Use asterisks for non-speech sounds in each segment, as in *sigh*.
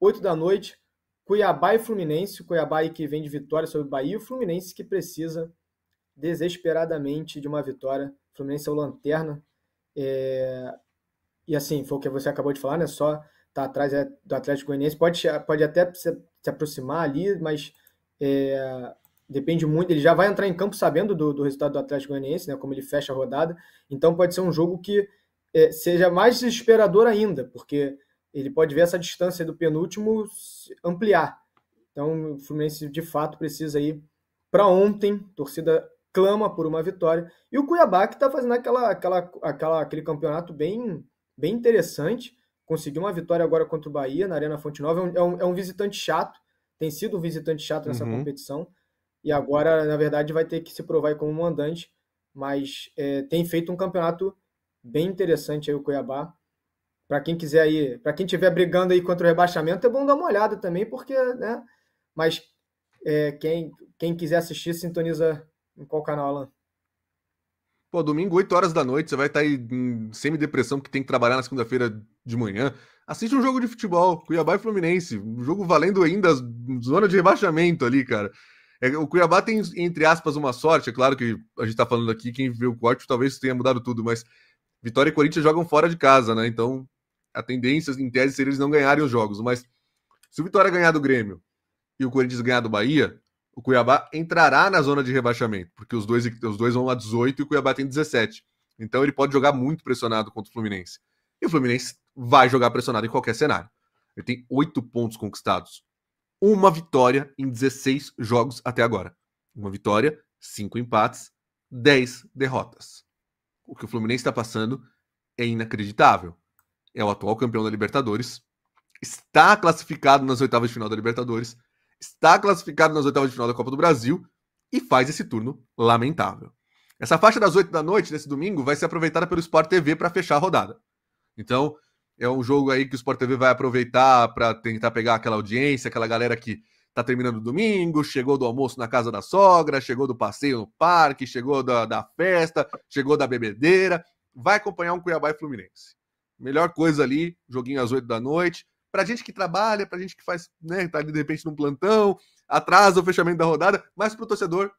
8 da noite, Cuiabá e Fluminense. Cuiabá que vem de vitória sobre o Bahia. E o Fluminense que precisa desesperadamente de uma vitória. O Fluminense é o lanterna. É... E assim, foi o que você acabou de falar, né? Só tá atrás é, do Atlético Goianiense. Pode, pode até se, se aproximar ali, mas é... depende muito. Ele já vai entrar em campo sabendo do, do, resultado do Atlético Goianiense, né? Como ele fecha a rodada. Então pode ser um jogo que é, seja mais desesperador ainda, porque ele pode ver essa distância do penúltimo ampliar. Então, o Fluminense de fato precisa ir para ontem, torcida clama por uma vitória. E o Cuiabá que está fazendo aquela, aquela, aquela, aquele campeonato bem, bem interessante, conseguiu uma vitória agora contra o Bahia na Arena Fonte Nova. É um, é um, é um visitante chato, tem sido um visitante chato nessa uhum. competição. E agora, na verdade, vai ter que se provar como mandante. Mas é, tem feito um campeonato bem interessante aí o Cuiabá para quem quiser aí, para quem estiver brigando aí contra o rebaixamento, é bom dar uma olhada também, porque, né? Mas é, quem, quem quiser assistir, sintoniza em qual canal, Alan? Pô, domingo, 8 horas da noite, você vai estar tá aí em semi-depressão, porque tem que trabalhar na segunda-feira de manhã. Assiste um jogo de futebol, Cuiabá e Fluminense. Um jogo valendo ainda a zona de rebaixamento ali, cara. É, o Cuiabá tem, entre aspas, uma sorte. É claro que a gente tá falando aqui, quem viu o corte talvez tenha mudado tudo, mas Vitória e Corinthians jogam fora de casa, né? Então a tendência, em tese, seria eles não ganharem os jogos. Mas se o Vitória ganhar do Grêmio e o Corinthians ganhar do Bahia, o Cuiabá entrará na zona de rebaixamento, porque os dois, os dois vão a 18 e o Cuiabá tem 17. Então ele pode jogar muito pressionado contra o Fluminense. E o Fluminense vai jogar pressionado em qualquer cenário. Ele tem oito pontos conquistados. Uma vitória em 16 jogos até agora. Uma vitória, cinco empates, 10 derrotas. O que o Fluminense está passando é inacreditável é o atual campeão da Libertadores, está classificado nas oitavas de final da Libertadores, está classificado nas oitavas de final da Copa do Brasil e faz esse turno lamentável. Essa faixa das oito da noite, nesse domingo, vai ser aproveitada pelo Sport TV para fechar a rodada. Então, é um jogo aí que o Sport TV vai aproveitar para tentar pegar aquela audiência, aquela galera que tá terminando o domingo, chegou do almoço na casa da sogra, chegou do passeio no parque, chegou da, da festa, chegou da bebedeira. Vai acompanhar um Cuiabá e Fluminense. Melhor coisa ali, joguinho às 8 da noite. Pra gente que trabalha, pra gente que faz, né, tá ali de repente num plantão, atrasa o fechamento da rodada, mas pro torcedor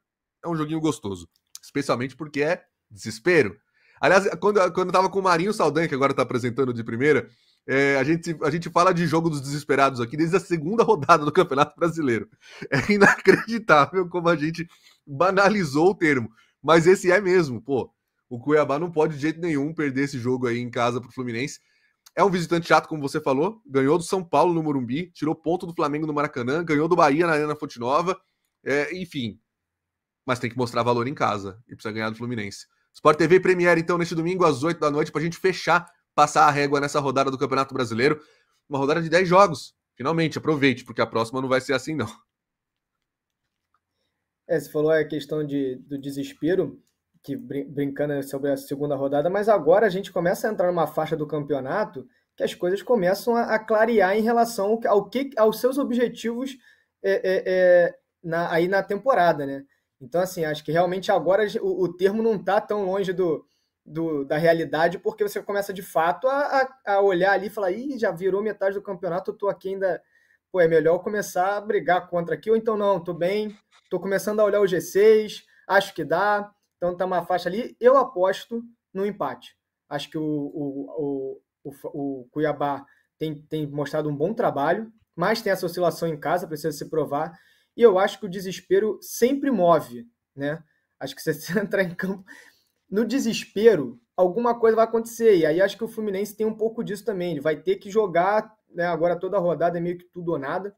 é um joguinho gostoso. Especialmente porque é desespero. Aliás, quando, quando eu tava com o Marinho Saldanha, que agora tá apresentando de primeira, é, a, gente, a gente fala de jogo dos desesperados aqui desde a segunda rodada do Campeonato Brasileiro. É inacreditável como a gente banalizou o termo. Mas esse é mesmo, pô. O Cuiabá não pode de jeito nenhum perder esse jogo aí em casa para o Fluminense. É um visitante chato, como você falou. Ganhou do São Paulo no Morumbi, tirou ponto do Flamengo no Maracanã, ganhou do Bahia na Arena Fonte Nova. É, enfim, mas tem que mostrar valor em casa e precisa ganhar do Fluminense. Sport TV Premier, então, neste domingo às 8 da noite, para a gente fechar, passar a régua nessa rodada do Campeonato Brasileiro. Uma rodada de 10 jogos. Finalmente, aproveite, porque a próxima não vai ser assim, não. É, você falou a questão de, do desespero que brincando sobre a segunda rodada, mas agora a gente começa a entrar numa faixa do campeonato que as coisas começam a, a clarear em relação ao que, aos seus objetivos é, é, é, na, aí na temporada, né? Então, assim, acho que realmente agora o, o termo não está tão longe do, do, da realidade, porque você começa de fato a, a, a, olhar ali e falar, Ih, já virou metade do campeonato, eu tô aqui ainda. Pô, é melhor começar a brigar contra aqui, ou então não, tô bem, tô começando a olhar o G6, acho que dá. Então tá uma faixa ali. Eu aposto no empate. Acho que o, o, o, o, Cuiabá tem, tem mostrado um bom trabalho, mas tem essa oscilação em casa, precisa se provar. E eu acho que o desespero sempre move, né? Acho que você *laughs* entrar em campo no desespero, alguma coisa vai acontecer. E aí acho que o Fluminense tem um pouco disso também. Ele vai ter que jogar, né? Agora toda a rodada é meio que tudo ou nada.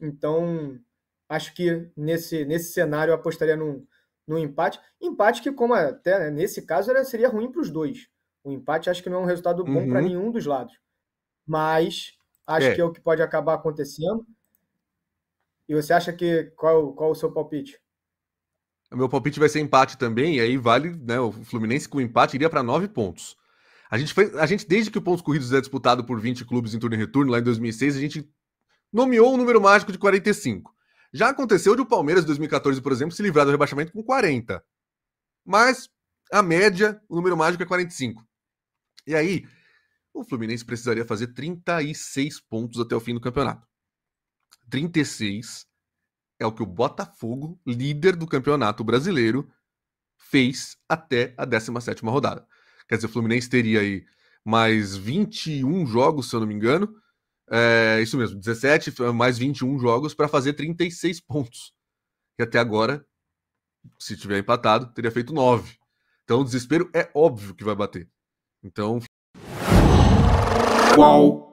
Então, acho que nesse, nesse cenário eu apostaria num, no empate. Empate que, como até né, nesse caso, era, seria ruim para os dois. O empate acho que não é um resultado bom uhum. para nenhum dos lados. Mas acho é. que é o que pode acabar acontecendo. E você acha que qual, qual o seu palpite? O meu palpite vai ser empate também, e aí vale, né? O Fluminense com empate iria para nove pontos. A gente, fez, a gente, desde que o Pontos Corridos é disputado por 20 clubes em turno e retorno, lá em 2006, a gente nomeou um número mágico de 45. Já aconteceu de o Palmeiras, em 2014, por exemplo, se livrar do rebaixamento com 40. Mas a média, o número mágico é 45. E aí, o Fluminense precisaria fazer 36 pontos até o fim do campeonato. 36 é o que o Botafogo, líder do campeonato brasileiro, fez até a 17ª rodada. Quer dizer, o Fluminense teria aí mais 21 jogos, se eu não me engano, é, isso mesmo, 17 mais 21 jogos para fazer 36 pontos. E até agora, se tiver empatado, teria feito 9. Então o desespero é óbvio que vai bater. Então. Qual?